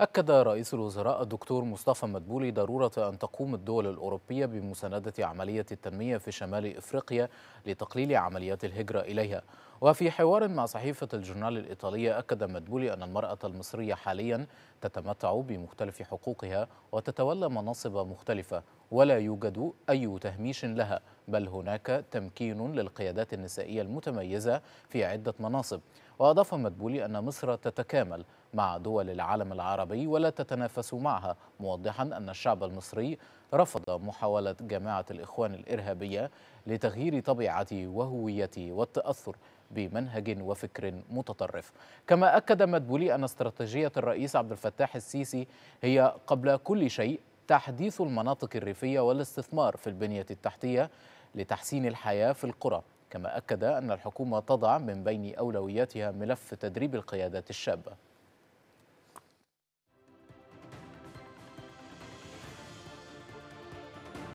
أكد رئيس الوزراء الدكتور مصطفى مدبولي ضرورة أن تقوم الدول الأوروبية بمساندة عملية التنمية في شمال إفريقيا لتقليل عمليات الهجرة إليها وفي حوار مع صحيفة الجورنال الإيطالية أكد مدبولي أن المرأة المصرية حاليا تتمتع بمختلف حقوقها وتتولى مناصب مختلفة ولا يوجد أي تهميش لها بل هناك تمكين للقيادات النسائية المتميزة في عدة مناصب وأضاف مدبولي أن مصر تتكامل مع دول العالم العربي ولا تتنافس معها موضحا أن الشعب المصري رفض محاولة جماعة الإخوان الإرهابية لتغيير طبيعة وهوية والتأثر بمنهج وفكر متطرف كما أكد مدبولي أن استراتيجية الرئيس عبد الفتاح السيسي هي قبل كل شيء تحديث المناطق الريفية والاستثمار في البنية التحتية لتحسين الحياة في القرى كما أكد أن الحكومة تضع من بين أولوياتها ملف تدريب القيادات الشابة